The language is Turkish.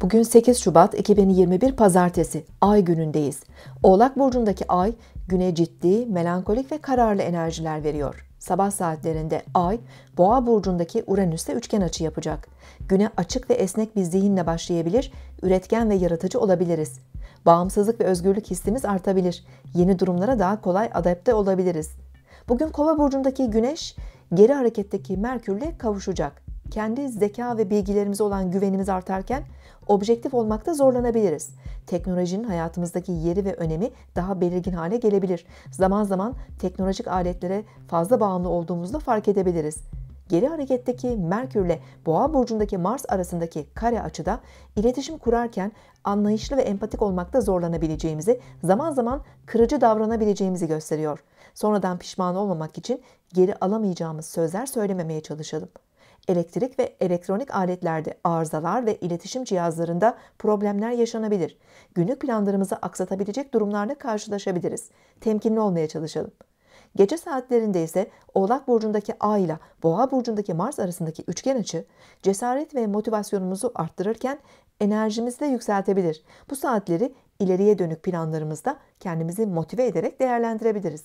Bugün 8 Şubat 2021 Pazartesi, ay günündeyiz. Oğlak Burcu'ndaki ay, güne ciddi, melankolik ve kararlı enerjiler veriyor. Sabah saatlerinde ay, Boğa Burcu'ndaki Uranüs'e üçgen açı yapacak. Güne açık ve esnek bir zihinle başlayabilir, üretken ve yaratıcı olabiliriz. Bağımsızlık ve özgürlük hissimiz artabilir. Yeni durumlara daha kolay adapte olabiliriz. Bugün Kova burcundaki Güneş geri hareketteki Merkürle kavuşacak kendi zeka ve bilgilerimize olan güvenimiz artarken objektif olmakta zorlanabiliriz. Teknolojinin hayatımızdaki yeri ve önemi daha belirgin hale gelebilir. Zaman zaman teknolojik aletlere fazla bağımlı olduğumuzda fark edebiliriz. Geri hareketteki Merkür ile Boğa burcundaki Mars arasındaki kare açıda iletişim kurarken anlayışlı ve empatik olmakta zorlanabileceğimizi, zaman zaman kırıcı davranabileceğimizi gösteriyor. Sonradan pişman olmamak için geri alamayacağımız sözler söylememeye çalışalım elektrik ve elektronik aletlerde arızalar ve iletişim cihazlarında problemler yaşanabilir. Günlük planlarımızı aksatabilecek durumlarla karşılaşabiliriz. Temkinli olmaya çalışalım. Gece saatlerinde ise Oğlak Burcu'ndaki Ay ile Boğa Burcu'ndaki Mars arasındaki üçgen açı cesaret ve motivasyonumuzu arttırırken enerjimizi de yükseltebilir. Bu saatleri ileriye dönük planlarımızda kendimizi motive ederek değerlendirebiliriz.